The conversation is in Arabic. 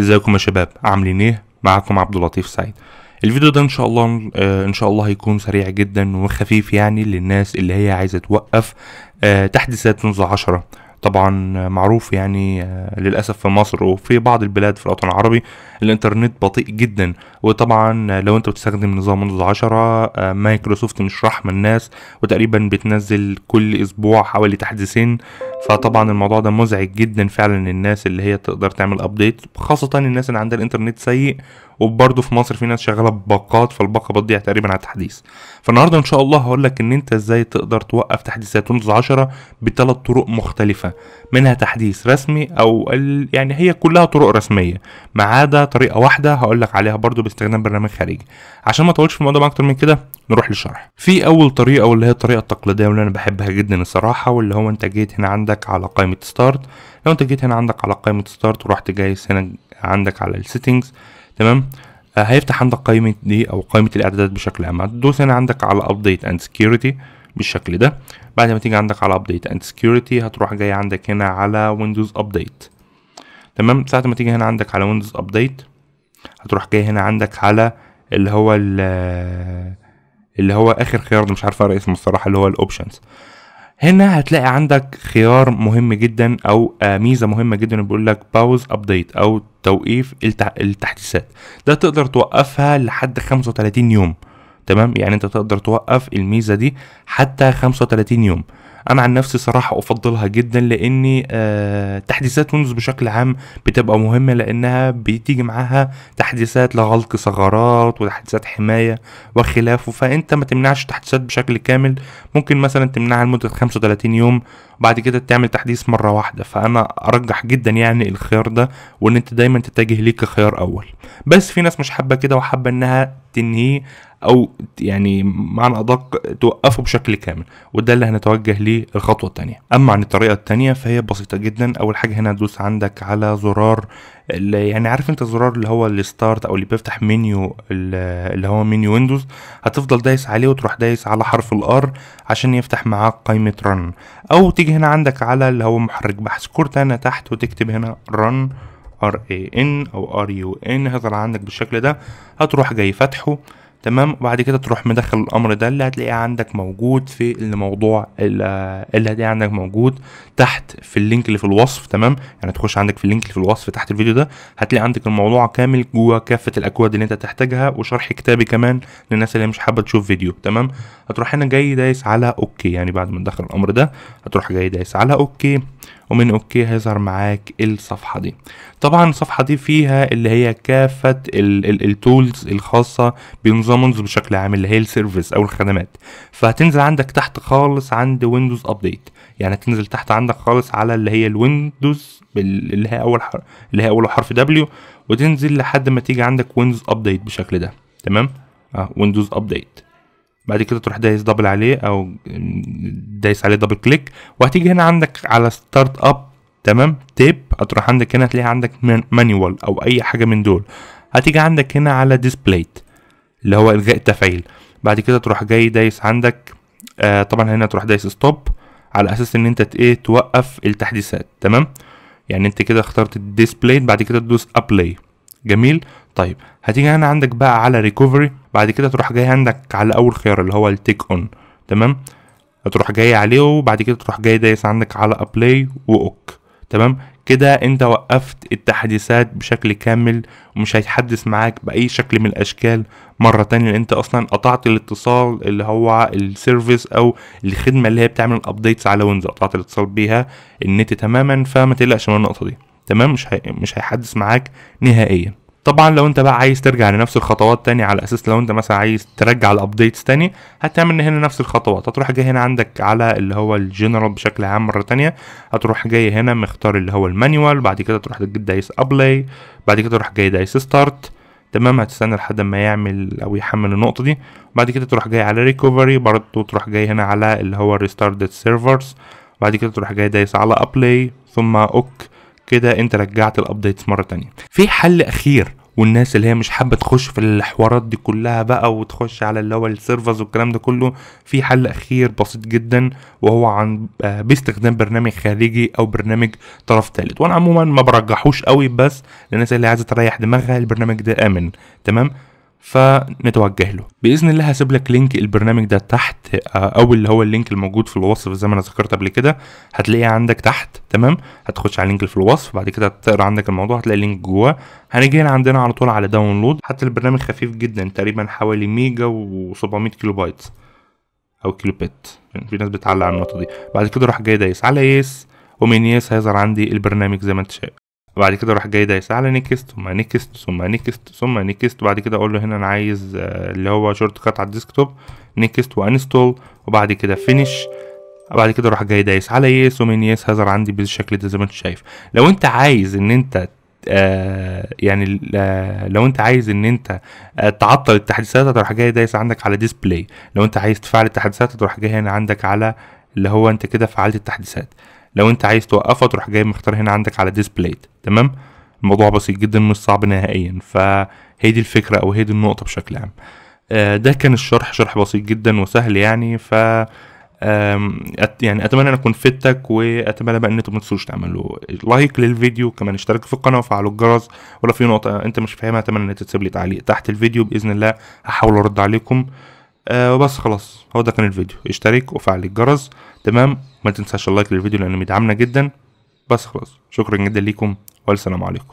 ازيكم يا شباب عاملين ايه معاكم عبد اللطيف سعيد الفيديو ده ان شاء الله آه، ان شاء الله هيكون سريع جدا وخفيف يعني للناس اللي هي عايزه توقف آه، تحديثات ويندوز 10 طبعا معروف يعني آه، للأسف في مصر وفي بعض البلاد في الوطن العربي الإنترنت بطيء جدا وطبعا لو أنت بتستخدم نظام ويندوز 10 مايكروسوفت مش رحمة الناس وتقريبا بتنزل كل أسبوع حوالي تحديثين فطبعا الموضوع ده مزعج جدا فعلا للناس اللي هي تقدر تعمل ابديت خاصه الناس اللي عندها الانترنت سيء وبرضه في مصر في ناس شغاله بباقات فالباقه بتضيع تقريبا على التحديث فالنهارده ان شاء الله هقول لك ان انت ازاي تقدر توقف تحديثات ويندوز 10 بثلاث طرق مختلفه منها تحديث رسمي او ال... يعني هي كلها طرق رسميه ما عدا طريقه واحده هقول لك عليها برضه باستخدام برنامج خارجي عشان ما اطولش في الموضوع اكتر من كده نروح للشرح في اول طريقه واللي هي الطريقه التقليديه واللي انا بحبها جدا الصراحه واللي هو انت جيت هنا عندك على قائمه ستارت لو انت جيت هنا عندك على قائمه ستارت ورحت جاي هنا عندك على السيتنجز تمام آه، هيفتح عندك قائمة دي أو قائمة الإعدادات بشكل عام هتدوس هنا عندك على أبديت أند سكيورتي بالشكل ده بعد ما تيجي عندك على أبديت أند سكيورتي هتروح جاي عندك هنا على ويندوز أبديت تمام ساعة ما تيجي هنا عندك على ويندوز أبديت هتروح جاي هنا عندك على اللي هو اللي هو آخر خيار ده مش عارف أقرأ اسمه الصراحة اللي هو الأوبشنز هنا هتلاقي عندك خيار مهم جدا او آه، ميزه مهمه جدا بيقول لك باوز ابديت او توقيف التحديثات ده تقدر توقفها لحد 35 يوم تمام يعني انت تقدر توقف الميزه دي حتى 35 يوم انا عن نفسي صراحه افضلها جدا لاني آه تحديثات ويندوز بشكل عام بتبقى مهمه لانها بتيجي معاها تحديثات لغلق ثغرات وتحديثات حمايه وخلافه فانت ما تمنعش تحديثات بشكل كامل ممكن مثلا تمنعها لمده 35 يوم بعد كده تعمل تحديث مره واحده فانا ارجح جدا يعني الخيار ده وان انت دايما تتجه ليه كخيار اول بس في ناس مش حابه كده وحابه انها تنهيه او يعني معنى ادق توقفه بشكل كامل وده اللي هنتوجه ليه الخطوه الثانيه اما عن الطريقه الثانيه فهي بسيطه جدا اول حاجه هنا تدوس عندك على زرار اللي يعني عارف انت الزرار اللي هو الستارت او اللي بيفتح منيو اللي هو منيو ويندوز هتفضل دايس عليه وتروح دايس على حرف الار عشان يفتح معاك قائمه رن او تيجي هنا عندك على اللي هو محرك بحث كورتانا تحت وتكتب هنا رن ار اي ان او ار يو ان هيطلع عندك بالشكل ده هتروح جاي فاتحه تمام وبعد كده تروح مدخل الامر ده اللي هتلاقيه عندك موجود في الموضوع اللي هتلاقيه عندك موجود تحت في اللينك اللي في الوصف تمام يعني تخش عندك في اللينك اللي في الوصف تحت الفيديو ده هتلاقي عندك الموضوع كامل جوه كافه الاكواد اللي انت تحتاجها وشرح كتابي كمان للناس اللي مش حابه تشوف فيديو تمام هتروح هنا جاي دايس على اوكي يعني بعد ما تدخل الامر ده هتروح جاي دايس على اوكي ومن اوكي هيظهر معاك الصفحة دي طبعا الصفحة دي فيها اللي هي كافة التولز الخاصة بنظامونز بشكل عام اللي هي السيرفيس او الخدمات فهتنزل عندك تحت خالص عند ويندوز ابديت يعني هتنزل تحت عندك خالص على اللي هي الويندوز اللي هي اول حرف اللي هي اول حرف دبليو وتنزل لحد ما تيجي عندك ويندوز ابديت بالشكل ده تمام اه ويندوز ابديت بعد كده تروح دايس دبل عليه او دايس عليه دبل كليك وهتيجي هنا عندك على ستارت اب تمام تيب هتروح عندك هنا هتلاقي عندك مانيوال او اي حاجه من دول هتيجي عندك هنا على ديسبلايت اللي هو الغاء التفعيل بعد كده تروح جاي دايس عندك آه طبعا هنا تروح دايس ستوب على اساس ان انت ايه توقف التحديثات تمام يعني انت كده اخترت الديسبلاي بعد كده تدوس ابلاي جميل طيب هتيجي هنا عندك بقى على ريكوفري بعد كده تروح جاي عندك على اول خيار اللي هو التيك اون تمام هتروح جاي عليه وبعد كده تروح جاي دايس عندك على ابلاي واوك تمام كده انت وقفت التحديثات بشكل كامل ومش هيتحدث معاك باي شكل من الاشكال مره تانية انت اصلا قطعت الاتصال اللي هو السيرفيس او الخدمه اللي هي بتعمل الابديتس على ويندوز قطعت الاتصال بيها النت تماما فما تقلقش من النقطه دي تمام مش هي... مش هيحدث معاك نهائيا طبعا لو انت بقى عايز ترجع لنفس الخطوات تاني على اساس لو انت مثلا عايز ترجع الابديتس تاني هتعمل هنا نفس الخطوات هتروح جاي هنا عندك على اللي هو الجنرال بشكل عام مره تانية هتروح جاي هنا مختار اللي هو المانيوال بعد كده تروح دايس ابلاي بعد كده تروح جاي دايس ستارت تمام هتستنى لحد ما يعمل او يحمل النقطه دي بعد كده تروح جاي على ريكفري برضه تروح جاي هنا على اللي هو ريستارتد سيرفرز بعد كده تروح جاي دايس على ابلاي ثم اوك كده انت رجعت الابديتس مره تانية في حل اخير والناس اللي هي مش حابه تخش في الحوارات دي كلها بقى وتخش على اللي هو السيرفرز والكلام ده كله في حل اخير بسيط جدا وهو عن آه، باستخدام برنامج خارجي او برنامج طرف ثالث وانا عموما ما برجحوش قوي بس للناس اللي عايزه تريح دماغها البرنامج ده امن تمام فنتوجه له باذن الله هسيب لك لينك البرنامج ده تحت آه، او اللي هو اللينك الموجود في الوصف زي ما انا ذكرت قبل كده هتلاقيه عندك تحت تمام هتخش على اللينك في الوصف بعد كده هتقرا عندك الموضوع هتلاقي اللينك جواه هنيجي هنا عندنا على طول على داونلود حتى البرنامج خفيف جدا تقريبا حوالي ميجا و700 كيلو بايت او كيلو بت يعني في ناس بتعلق على النقطه دي بعد كده روح جاي دايس على يس ومن يس هيظهر عندي البرنامج زي ما انت شايف وبعد كده اروح جاي دايس على نيكست ثم نيكست ثم نيكست ثم نيكست وبعد كده اقول له هنا انا عايز آه، اللي هو شورت كات على الديسكتوب نيكست وانستول وبعد كده فينيش وبعد كده اروح جاي دايس على يس ومن يس هزر عندي بالشكل ده زي ما انت شايف لو انت عايز ان انت آه يعني آه لو انت عايز ان انت آه تعطل التحديثات هتروح جاي دايس عندك على ديسبلاي لو انت عايز تفعل التحديثات هتروح جاي هنا عندك على اللي هو انت كده فعلت التحديثات لو انت عايز توقفه تروح جاي مختار هنا عندك على ديسبلايد تمام الموضوع بسيط جدا مش صعب نهائيا فهي دي الفكره او هي دي النقطه بشكل عام آه، ده كان الشرح شرح بسيط جدا وسهل يعني ف يعني اتمنى ان اكون فدتك واتمنى بقى ان انتم ما تنسوش تعملوا لايك للفيديو كمان اشتركوا في القناه وفعلوا الجرس ولو في نقطه انت مش فاهمها اتمنى ان انت تسيب لي تعليق تحت الفيديو باذن الله هحاول ارد عليكم آه وبس خلاص هو ده كان الفيديو اشترك وفعل الجرس تمام ما تنساش اللايك للفيديو لانه بيدعمنا جدا بس خلاص شكرا جدا ليكم والسلام عليكم